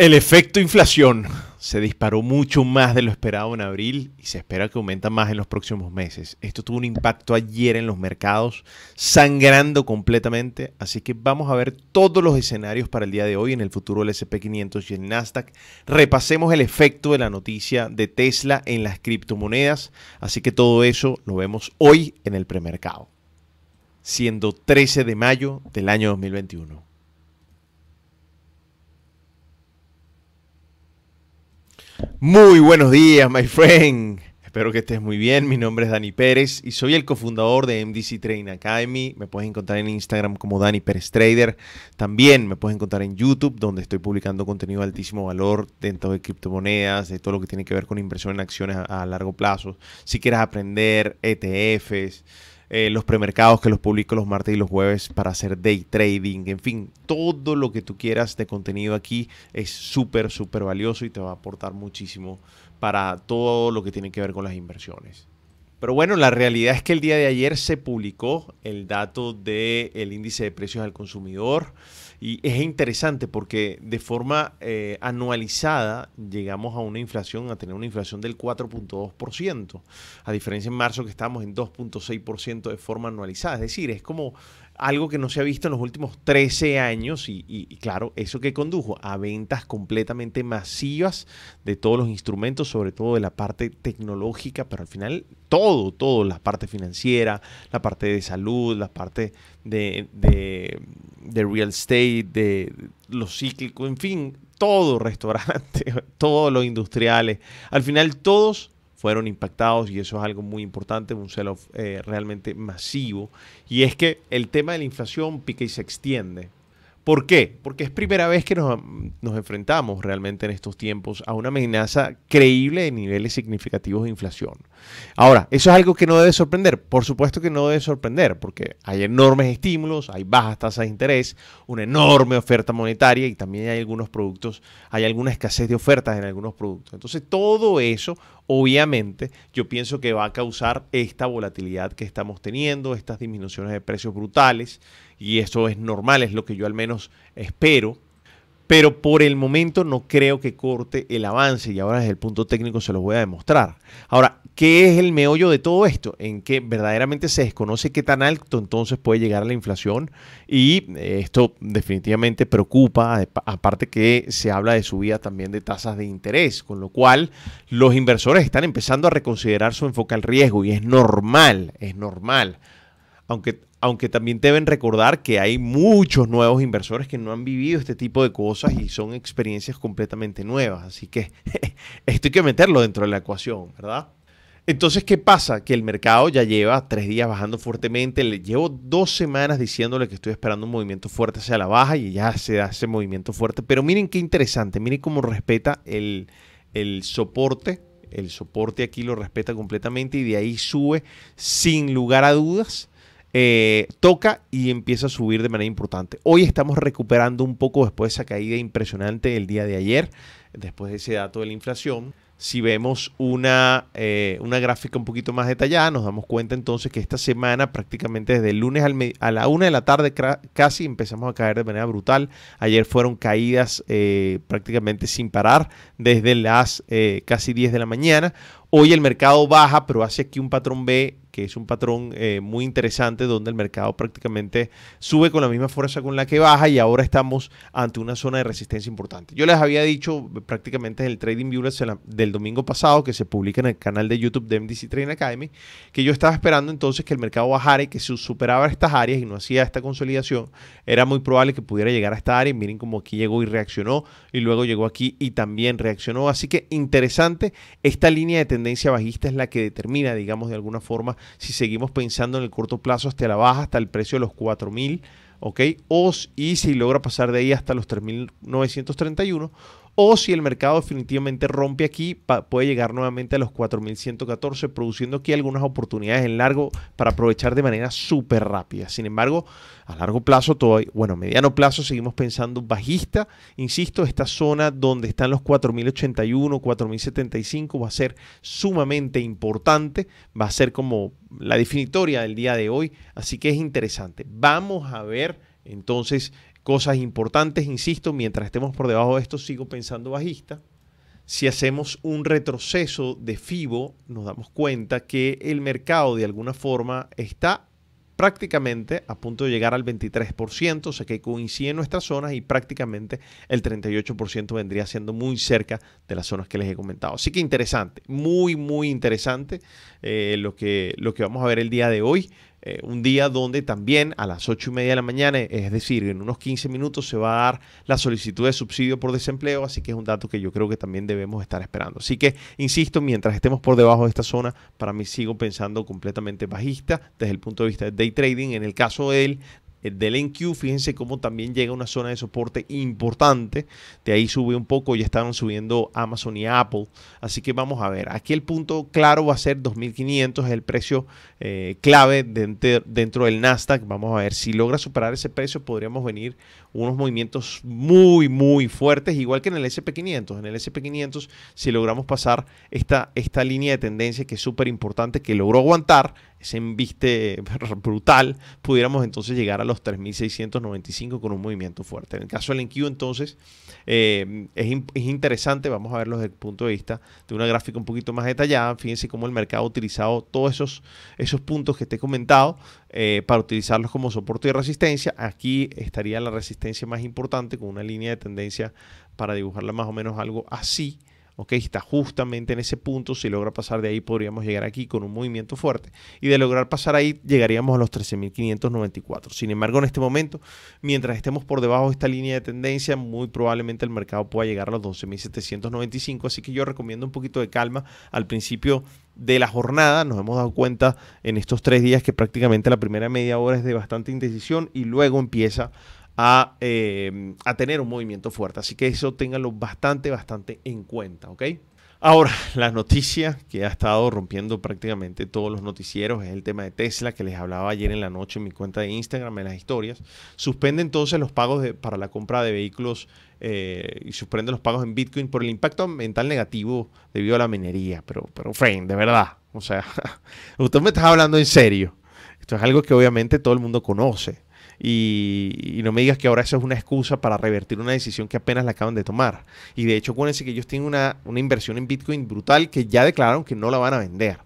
El efecto inflación se disparó mucho más de lo esperado en abril y se espera que aumenta más en los próximos meses. Esto tuvo un impacto ayer en los mercados, sangrando completamente, así que vamos a ver todos los escenarios para el día de hoy en el futuro del SP500 y el Nasdaq. Repasemos el efecto de la noticia de Tesla en las criptomonedas, así que todo eso lo vemos hoy en el premercado, siendo 13 de mayo del año 2021. Muy buenos días, my friend. Espero que estés muy bien. Mi nombre es Dani Pérez y soy el cofundador de MDC Trading Academy. Me puedes encontrar en Instagram como Dani Pérez Trader. También me puedes encontrar en YouTube, donde estoy publicando contenido de altísimo valor dentro de criptomonedas, de todo lo que tiene que ver con inversión en acciones a, a largo plazo. Si quieres aprender ETFs, eh, los premercados que los publico los martes y los jueves para hacer day trading, en fin, todo lo que tú quieras de contenido aquí es súper, súper valioso y te va a aportar muchísimo para todo lo que tiene que ver con las inversiones. Pero bueno, la realidad es que el día de ayer se publicó el dato del índice de precios al consumidor. Y es interesante porque de forma eh, anualizada llegamos a una inflación, a tener una inflación del 4.2%, a diferencia en marzo que estábamos en 2.6% de forma anualizada. Es decir, es como algo que no se ha visto en los últimos 13 años y, claro, eso que condujo a ventas completamente masivas de todos los instrumentos, sobre todo de la parte tecnológica, pero al final todo, todo, la parte financiera, la parte de salud, la parte de, real estate, de lo cíclico, en fin, todo restaurante, todos los industriales, al final todos fueron impactados y eso es algo muy importante, un sell-off eh, realmente masivo. Y es que el tema de la inflación pica y se extiende. ¿Por qué? Porque es primera vez que nos, nos, enfrentamos realmente en estos tiempos a una amenaza creíble de niveles significativos de inflación. Ahora, eso es algo que no debe sorprender. Por supuesto que no debe sorprender, porque hay enormes estímulos, hay bajas tasas de interés, una enorme oferta monetaria y también hay algunos productos, hay alguna escasez de ofertas en algunos productos. Entonces, todo eso obviamente yo pienso que va a causar esta volatilidad que estamos teniendo, estas disminuciones de precios brutales, y eso es normal, es lo que yo al menos espero pero por el momento no creo que corte el avance y ahora desde el punto técnico se los voy a demostrar. Ahora, ¿qué es el meollo de todo esto? En que verdaderamente se desconoce qué tan alto entonces puede llegar la inflación y eh, esto definitivamente preocupa, eh, aparte que se habla de subida también de tasas de interés, con lo cual los inversores están empezando a reconsiderar su enfoque al riesgo y es normal, es normal aunque, también deben recordar que hay muchos nuevos inversores que no han vivido este tipo de cosas y son experiencias completamente nuevas. Así que esto hay que meterlo dentro de la ecuación, ¿verdad? Entonces, ¿qué pasa? Que el mercado ya lleva tres días bajando fuertemente. Le llevo dos semanas diciéndole que estoy esperando un movimiento fuerte hacia la baja y ya se da ese movimiento fuerte. Pero miren qué interesante, miren cómo respeta el, el soporte. El soporte aquí lo respeta completamente y de ahí sube sin lugar a dudas eh, toca y empieza a subir de manera importante. Hoy estamos recuperando un poco después de esa caída impresionante del día de ayer, después de ese dato de la inflación. Si vemos una, eh, una gráfica un poquito más detallada, nos damos cuenta entonces que esta semana, prácticamente desde el lunes a la una de la tarde casi, empezamos a caer de manera brutal. Ayer fueron caídas eh, prácticamente sin parar desde las casi 10 de la mañana. Hoy el mercado baja, pero hace aquí un patrón B, que es un patrón eh, muy interesante, donde el mercado prácticamente sube con la misma fuerza con la que baja y ahora estamos ante una zona de resistencia importante. Yo les había dicho prácticamente en el Trading View del domingo pasado, que se publica en el canal de YouTube de MDC Trading Academy, que yo estaba esperando entonces que el mercado bajara y que se superaba estas áreas y no hacía esta consolidación, era muy probable que pudiera llegar a esta área. Y miren cómo aquí llegó y reaccionó, y luego llegó aquí y también reaccionó. Así que interesante esta línea de tendencia tendencia bajista es la que determina, digamos, de alguna forma, si seguimos pensando en el corto plazo hasta la baja, hasta el precio de los 4000, ¿ok? O y si logra pasar de ahí hasta los 3931, o si el mercado definitivamente rompe aquí, puede llegar nuevamente a los 4.114, produciendo aquí algunas oportunidades en largo para aprovechar de manera súper rápida. Sin embargo, a largo plazo, todavía, bueno, mediano plazo seguimos pensando bajista. Insisto, esta zona donde están los 4.081, 4.075 va a ser sumamente importante, va a ser como la definitoria del día de hoy, así que es interesante. Vamos a ver entonces Cosas importantes, insisto, mientras estemos por debajo de esto, sigo pensando bajista. Si hacemos un retroceso de FIBO, nos damos cuenta que el mercado de alguna forma está prácticamente a punto de llegar al 23%, o sea que coinciden nuestras zonas y prácticamente el 38% vendría siendo muy cerca de las zonas que les he comentado. Así que interesante, muy, muy interesante eh, lo, que, lo que vamos a ver el día de hoy. Eh, un día donde también a las 8 y media de la mañana, es decir, en unos 15 minutos se va a dar la solicitud de subsidio por desempleo, así que es un dato que yo creo que también debemos estar esperando. Así que, insisto, mientras estemos por debajo de esta zona, para mí sigo pensando completamente bajista desde el punto de vista de day trading. En el caso del eh, del NQ, fíjense cómo también llega una zona de soporte importante. De ahí sube un poco, ya estaban subiendo Amazon y Apple. Así que vamos a ver. Aquí el punto claro va a ser 2500, es el precio eh, clave dentro, del Nasdaq. Vamos a ver si logra superar ese precio, podríamos venir unos movimientos muy, muy fuertes, igual que en el SP500. En el SP500, si logramos pasar esta, esta línea de tendencia que es súper importante, que logró aguantar ese embiste brutal, pudiéramos entonces llegar a los 3.695 con un movimiento fuerte. En el caso del NQ entonces eh, es, interesante, vamos a verlo desde el punto de vista de una gráfica un poquito más detallada, fíjense cómo el mercado ha utilizado todos esos, esos puntos que te he comentado eh, para utilizarlos como soporte y resistencia. Aquí estaría la resistencia más importante con una línea de tendencia para dibujarla más o menos algo así. ¿ok? Está justamente en ese punto, si logra pasar de ahí podríamos llegar aquí con un movimiento fuerte y de lograr pasar ahí llegaríamos a los 13.594. Sin embargo, en este momento, mientras estemos por debajo de esta línea de tendencia, muy probablemente el mercado pueda llegar a los 12.795, así que yo recomiendo un poquito de calma al principio de la jornada. Nos hemos dado cuenta en estos tres días que prácticamente la primera media hora es de bastante indecisión y luego empieza Em, a, tener un movimiento fuerte. Así que eso ténganlo bastante, bastante en cuenta, ¿ok? Ahora, la noticia que ha estado rompiendo prácticamente todos los noticieros es el tema de Tesla, que les hablaba ayer en la noche en mi cuenta de Instagram, en las historias. Suspende entonces los pagos para la compra de vehículos eh, y suspende los pagos en Bitcoin por el impacto ambiental negativo debido a la minería. Pero, pero, de verdad. O sea, usted me está hablando en serio. Esto es algo que obviamente todo el mundo conoce. Y, no me digas que ahora eso es una excusa para revertir una decisión que apenas la acaban de tomar. Y de hecho, acuérdense que ellos tienen una, inversión en Bitcoin brutal que ya declararon que no la van a vender.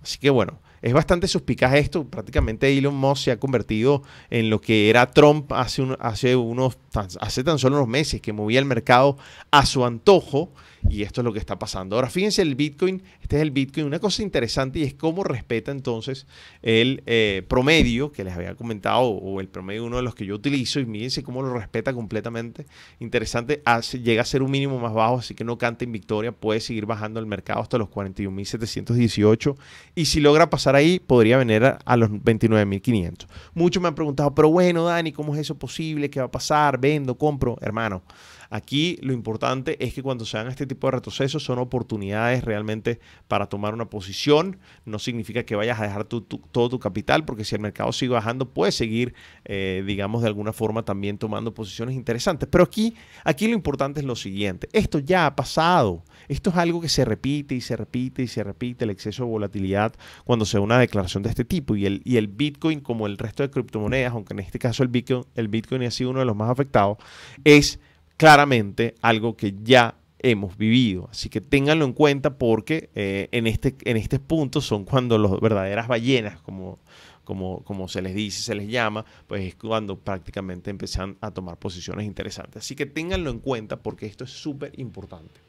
Así que bueno, es bastante suspicaz esto. Prácticamente Elon Musk se ha convertido en lo que era Trump hace, hace, unos, hace tan solo unos meses, que movía el mercado a su antojo y esto es lo que está pasando. Ahora fíjense el Bitcoin, este es el Bitcoin, una cosa interesante y es cómo respeta entonces el eh, promedio que les había comentado o el promedio uno de los que yo utilizo y fíjense cómo lo respeta completamente. Interesante, hace, llega a ser un mínimo más bajo, así que no cante en victoria, puede seguir bajando el mercado hasta los 41.718 y si logra pasar ahí podría venir a los 29.500. Muchos me han preguntado, pero bueno Dani, ¿cómo es eso posible? ¿Qué va a pasar? ¿Vendo? ¿Compro? Hermano. Aquí lo importante es que cuando se dan este tipo de retrocesos son oportunidades realmente para tomar una posición. No significa que vayas a dejar todo tu capital, porque si el mercado sigue bajando, puedes seguir, eh, digamos, de alguna forma también tomando posiciones interesantes. Pero aquí, aquí lo importante es lo siguiente. Esto ya ha pasado. Esto es algo que se repite y se repite y se repite, el exceso de volatilidad cuando se da una declaración de este tipo. Y el, y el Bitcoin, como el resto de criptomonedas, aunque en este caso el el Bitcoin ha sido uno de los más afectados, es claramente algo que ya hemos vivido. Así que ténganlo en cuenta porque eh, en, este, en este punto son cuando las verdaderas ballenas, como, como, como, se les dice, se les llama, pues es cuando prácticamente empiezan a tomar posiciones interesantes. Así que ténganlo en cuenta porque esto es súper importante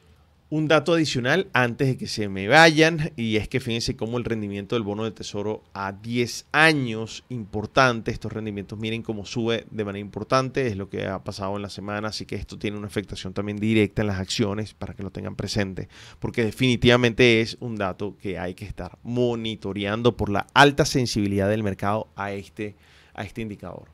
un dato adicional antes de que se me vayan y es que fíjense cómo el rendimiento del bono de tesoro a 10 años importante, estos rendimientos miren cómo sube de manera importante, es lo que ha pasado en la semana, así que esto tiene una afectación también directa en las acciones para que lo tengan presente, porque definitivamente es un dato que hay que estar monitoreando por la alta sensibilidad del mercado a este, a este indicador.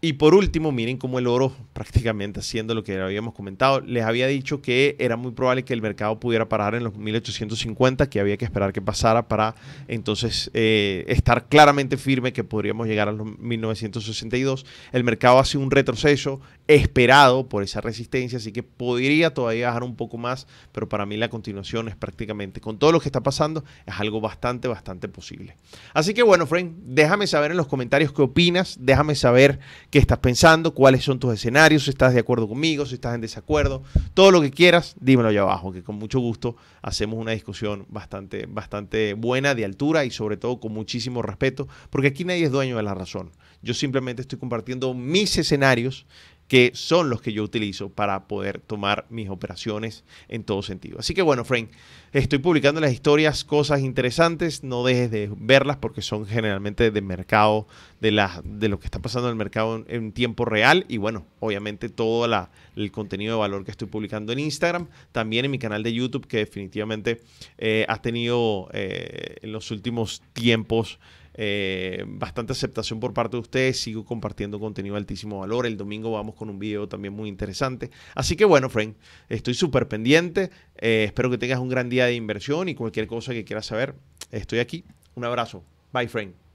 Y por último, miren cómo el oro, prácticamente haciendo lo que habíamos comentado, les había dicho que era muy probable que el mercado pudiera parar en los 1850, que había que esperar que pasara para entonces eh, estar claramente firme que podríamos llegar a los 1962. El mercado hace un retroceso esperado por esa resistencia, así que podría todavía bajar un poco más, pero para mí la continuación es prácticamente, con todo lo que está pasando, es algo bastante, bastante posible. Así que bueno, friend, déjame saber en los comentarios qué opinas, déjame saber qué estás pensando, cuáles son tus escenarios, si estás de acuerdo conmigo, si estás en desacuerdo, todo lo que quieras, dímelo allá abajo, que con mucho gusto hacemos una discusión bastante, bastante buena, de altura y sobre todo con muchísimo respeto, porque aquí nadie es dueño de la razón. Yo simplemente estoy compartiendo mis escenarios que son los que yo utilizo para poder tomar mis operaciones en todo sentido. Así que bueno, Frank, estoy publicando las historias, cosas interesantes, no dejes de verlas porque son generalmente de mercado, de, de lo que está pasando en el mercado en, tiempo real y bueno, obviamente todo la, el contenido de valor que estoy publicando en Instagram, también en mi canal de YouTube que definitivamente eh, ha has tenido eh, en los últimos tiempos. Eh, bastante aceptación por parte de ustedes. Sigo compartiendo contenido de altísimo valor. El domingo vamos con un video también muy interesante. Así que bueno, Frank, estoy súper pendiente. Eh, espero que tengas un gran día de inversión y cualquier cosa que quieras saber, estoy aquí. Un abrazo. Bye, Frank